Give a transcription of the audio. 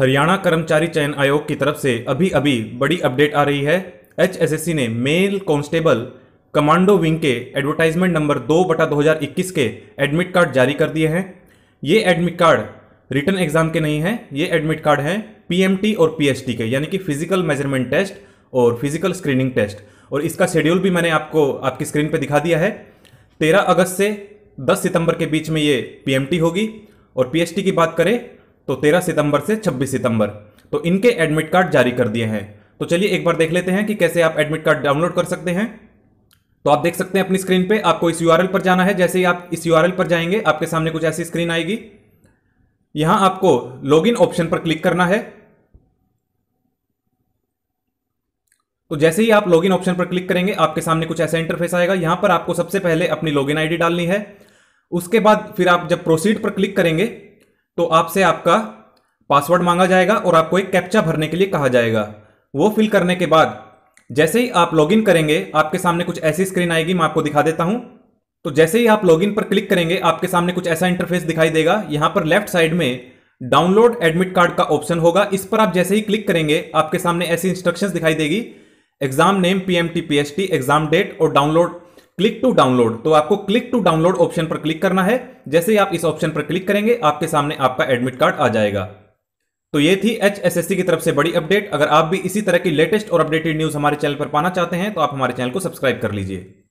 हरियाणा कर्मचारी चयन आयोग की तरफ से अभी अभी बड़ी अपडेट आ रही है एच ने मेल कांस्टेबल कमांडो विंग के एडवर्टाइजमेंट नंबर दो बटा दो के एडमिट कार्ड जारी कर दिए हैं ये एडमिट कार्ड रिटर्न एग्जाम के नहीं हैं ये एडमिट कार्ड हैं पीएमटी और पीएचटी के यानी कि फिजिकल मेजरमेंट टेस्ट और फिजिकल स्क्रीनिंग टेस्ट और इसका शेड्यूल भी मैंने आपको आपकी स्क्रीन पर दिखा दिया है तेरह अगस्त से दस सितंबर के बीच में ये पीएमटी होगी और पीएचटी की बात करें तो तेरह सितंबर से छब्बीस सितंबर तो इनके एडमिट कार्ड जारी कर दिए हैं तो चलिए एक बार देख लेते हैं कि कैसे आप एडमिट कार्ड डाउनलोड कर सकते हैं तो आप देख सकते हैं अपनी स्क्रीन पे आपको इस यू पर जाना है जैसे ही आप इस यू पर जाएंगे आपके सामने कुछ ऐसी स्क्रीन आएगी यहां आपको लॉग ऑप्शन पर क्लिक करना है तो जैसे ही आप लॉगिन ऑप्शन पर क्लिक करेंगे आपके सामने कुछ ऐसा इंटरफेस आएगा यहां पर आपको सबसे पहले अपनी लॉगिन आईडी डालनी है उसके बाद फिर आप जब प्रोसीड पर क्लिक करेंगे तो आपसे आपका पासवर्ड मांगा जाएगा और आपको एक कैप्चा भरने के लिए कहा जाएगा वो फिल करने के बाद जैसे ही आप लॉगिन करेंगे आपके सामने कुछ ऐसी स्क्रीन आएगी मैं आपको दिखा देता हूं तो जैसे ही आप लॉगिन पर क्लिक करेंगे आपके सामने कुछ ऐसा इंटरफेस दिखाई देगा यहां पर लेफ्ट साइड में डाउनलोड एडमिट कार्ड का ऑप्शन होगा इस पर आप जैसे ही क्लिक करेंगे आपके सामने ऐसी इंस्ट्रक्शंस दिखाई देगी exam name PMT PHT exam date और डाउनलोड क्लिक टू डाउनलोड तो आपको क्लिक टू डाउनलोड ऑप्शन पर क्लिक करना है जैसे ही आप इस ऑप्शन पर क्लिक करेंगे आपके सामने आपका एडमिट कार्ड आ जाएगा तो ये थी एच की तरफ से बड़ी अपडेट अगर आप भी इसी तरह की लेटेस्ट और अपडेटेड न्यूज हमारे चैनल पर पाना चाहते हैं तो आप हमारे चैनल को सब्सक्राइब कर लीजिए